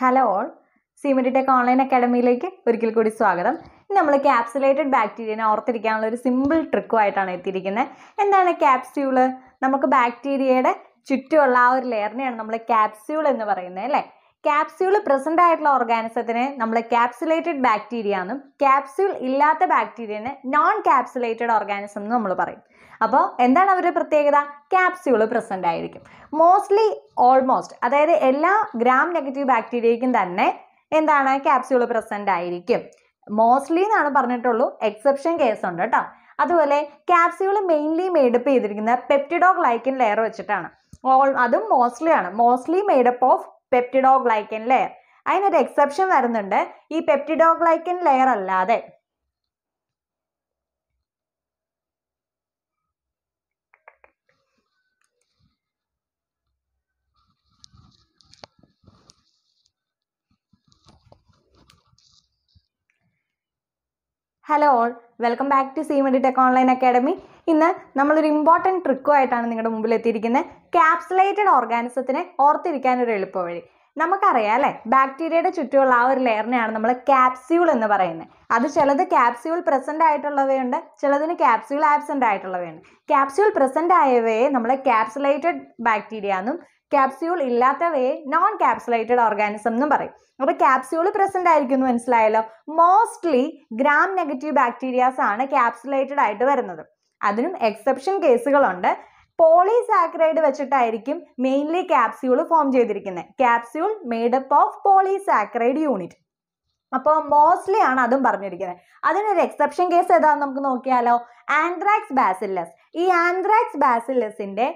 hello all സീമരി tech online അക്കാഡമിയിലേക്ക് ഒരിക്കൽ കൂടി സ്വാഗതം ഇന്ന് നമ്മൾ ക്യാപ്സുലേറ്റഡ് ബാക്ടീരിയനെ ഓർത്തിരിക്കാനുള്ള ഒരു സിമ്പിൾ ട്രിക്കുമായിട്ടാണ് എത്തിയിരിക്കുന്നത് എന്താണ് ക്യാപ്സ്യൂള് നമുക്ക് ബാക്ടീരിയയുടെ ചുറ്റുമുള്ള ആ ഒരു ലെയറിനെയാണ് നമ്മൾ ക്യാപ്സ്യൂൾ എന്ന് പറയുന്നത് അല്ലേ ക്യാപ്സ്യൂൾ പ്രസന്റ് ആയിട്ടുള്ള ഓർഗാനിസത്തിന് നമ്മൾ ക്യാപ്സുലേറ്റഡ് ബാക്ടീരിയ എന്നും ക്യാപ്സ്യൂൾ ഇല്ലാത്ത ബാക്ടീരിയനെ നോൺ ക്യാപ്സുലേറ്റഡ് ഓർഗാനിസം എന്ന് നമ്മൾ പറയും അപ്പോൾ എന്താണ് അവരുടെ പ്രത്യേകത ക്യാപ്സ്യൂൾ പ്രസന്റ് ആയിരിക്കും മോസ്റ്റ്ലി ഓൾമോസ്റ്റ് അതായത് എല്ലാ ഗ്രാം നെഗറ്റീവ് ബാക്ടീരിയയ്ക്കും തന്നെ എന്താണ് ക്യാപ്സ്യൂൾ പ്രസന്റ് ആയിരിക്കും മോസ്റ്റ്ലി എന്നാണ് പറഞ്ഞിട്ടുള്ളൂ എക്സെപ്ഷൻ കേസ് ഉണ്ട് കേട്ടോ അതുപോലെ ക്യാപ്സ്യൂൾ മെയിൻലി മെയ്ഡപ്പ് ചെയ്തിരിക്കുന്ന പെപ്റ്റിഡോ ഗ്ലൈക്കിൻ ലെയർ വെച്ചിട്ടാണ് ഓൾ അതും മോസ്റ്റ്ലി ആണ് mostly made up of peptidoglycan layer അതിനൊരു എക്സെപ്ഷൻ വരുന്നുണ്ട് ഈ പെപ്റ്റിഡോഗ്ലൈക്കൻ ലെയർ അല്ലാതെ hello all welcome back to സീമഡി ടെക് ഓൺലൈൻ അക്കാഡമി ഇന്ന് നമ്മളൊരു ഇമ്പോർട്ടൻറ്റ് ട്രിക്കുമായിട്ടാണ് നിങ്ങളുടെ മുമ്പിൽ എത്തിയിരിക്കുന്നത് ക്യാപ്സുലേറ്റഡ് ഓർഗാനിസത്തിനെ ഓർത്തിരിക്കാനൊരു എളുപ്പ വഴി നമുക്കറിയാം അല്ലേ ബാക്ടീരിയയുടെ ചുറ്റുമുള്ള ആ ഒരു ലെയറിനെയാണ് നമ്മൾ ക്യാപ്സ്യൂൾ എന്ന് പറയുന്നത് അത് ചിലത് ക്യാപ്സ്യൂൾ പ്രസൻ്റ് ആയിട്ടുള്ളവയുണ്ട് ചിലതിന് ക്യാപ്സ്യൂൾ ആബ്സെൻ്റ് ആയിട്ടുള്ളവയുണ്ട് ക്യാപ്സ്യൂൾ പ്രസൻ്റ് ആയവയെ നമ്മൾ ക്യാപ്സുലേറ്റഡ് ബാക്ടീരിയ എന്നും ക്യാപ്സ്യൂൾ ഇല്ലാത്തവയെ നോൺ ക്യാപ്സുലേറ്റഡ് ഓർഗാനിസം എന്നും പറയും അപ്പോൾ ക്യാപ്സ്യൂൾ പ്രസൻ്റ് ആയിരിക്കും മനസ്സിലായല്ലോ മോസ്റ്റ്ലി ഗ്രാം നെഗറ്റീവ് ബാക്ടീരിയാസ് ആണ് ക്യാപ്സുലേറ്റഡ് ആയിട്ട് വരുന്നത് അതിനും എക്സെപ്ഷൻ കേസുകളുണ്ട് പോളിസാക്രൈഡ് വെച്ചിട്ടായിരിക്കും മെയിൻലി ക്യാപ്സ്യൂൾ ഫോം ചെയ്തിരിക്കുന്നത് capsule made up of polysaccharide unit അപ്പോൾ മോസ്റ്റ്ലി ആണ് അതും പറഞ്ഞിരിക്കുന്നത് അതിനൊരു എക്സെപ്ഷൻ കേസ് ഏതാണെന്ന് നമുക്ക് നോക്കിയാലോ ആൻഡ്രാക്സ് ബാസില്ലസ് ഈ ആൻഡ്രാക്സ് ബാസില്ലസിൻ്റെ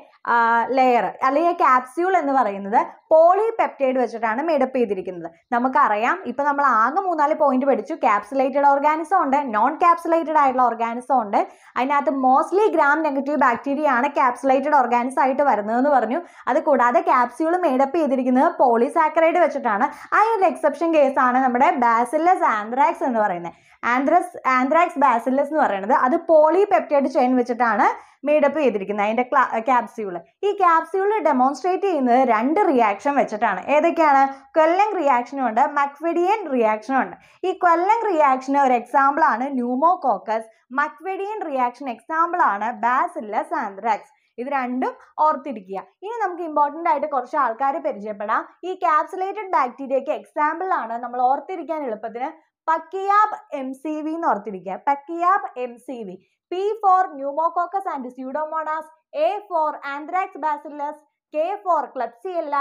ലെയർ അല്ലെങ്കിൽ ക്യാപ്സ്യൂൾ എന്ന് പറയുന്നത് പോളിപെപ്റ്റൈഡ് വെച്ചിട്ടാണ് മേഡപ്പ് ചെയ്തിരിക്കുന്നത് നമുക്കറിയാം ഇപ്പം നമ്മൾ ആകെ മൂന്നാല് പോയിന്റ് പഠിച്ചു ക്യാപ്സുലേറ്റഡ് ഓർഗാനിസം ഉണ്ട് നോൺ ക്യാപ്സുലേറ്റഡ് ആയിട്ടുള്ള ഓർഗാനിസം ഉണ്ട് അതിനകത്ത് മോസ്റ്റ്ലി ഗ്രാം നെഗറ്റീവ് ബാക്ടീരിയ ആണ് ക്യാപ്സുലേറ്റഡ് ഓർഗാനിസം ആയിട്ട് വരുന്നതെന്ന് പറഞ്ഞു അത് കൂടാതെ ക്യാപ്സ്യൂൾ മേഡപ്പ് ചെയ്തിരിക്കുന്നത് പോളിസാക്കറൈഡ് വെച്ചിട്ടാണ് അതിനൊരു എക്സെപ്ഷൻ കേസാണ് നമ്മുടെ ബാസില്ലസ് ആന്ത്രാക്സ് എന്ന് പറയുന്നത് ആന്ത്രസ് ആന്ത്രാക്സ് ബാസില്ലസ് എന്ന് പറയുന്നത് അത് പോളിപെപ്റ്റൈഡ് ചെയിൻ വെച്ചിട്ടാണ് മേഡപ്പ് ചെയ്തിരിക്കുന്നത് അതിൻ്റെ ക്യാപ്സ്യൂൾ ക്യാപ്സ്യൂൾ ഈ ക്യാപ്സ്യൂൾ ഡെമോൺസ്ട്രേറ്റ് ചെയ്യുന്നത് രണ്ട് റിയാക്ഷൻ വെച്ചിട്ടാണ് ഏതൊക്കെയാണ് കൊല്ലങ് റിയാക്ഷനും ഉണ്ട് മക്വെഡിയൻ റിയാക്ഷനും ഉണ്ട് ഈ കൊല്ലങ് റിയാക്ഷന് ഒരു എക്സാമ്പിൾ ആണ് ന്യൂമോകോക്കസ് മക്വെഡിയൻ റിയാക്ഷൻ എക്സാമ്പിൾ ആണ് ബാസില്ലസ് സാന്ത്രാക്സ് ഇത് രണ്ടും ഓർത്തിരിക്കുക ഇനി നമുക്ക് ഇമ്പോർട്ടൻ്റ് ആയിട്ട് കുറച്ച് ആൾക്കാരെ പരിചയപ്പെടാം ഈ ക്യാപ്സുലേറ്റഡ് ബാക്ടീരിയയ്ക്ക് എക്സാമ്പിൾ ആണ് നമ്മൾ ഓർത്തിരിക്കാൻ എളുപ്പത്തിന് പക്കിയാബ് എം സി വി എന്ന് ഓർത്തിരിക്കുക പക്കിയാബ് M C V P for pneumococcus and pseudomonas A for anthrax bacillus K for klebsiella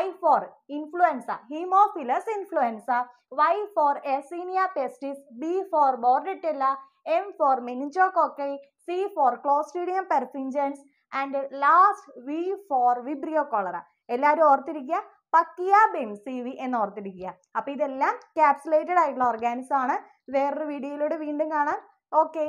I for influenza haemophilus influenza Y for yersinia pestis B for bordetella M for മെനിഞ്ചോകോക്കൈ C for clostridium perfringens and last V for vibrio cholera എല്ലാവരും ഓർത്തിരിക്കുക പക്കിയ ബെൻസീവി എന്ന് ഓർത്തിരിക്കുക അപ്പോൾ ഇതെല്ലാം capsulated ആയിട്ടുള്ള organism ആണ് വേറൊരു വീഡിയോയിലൂടെ വീണ്ടും കാണാം ഓക്കെ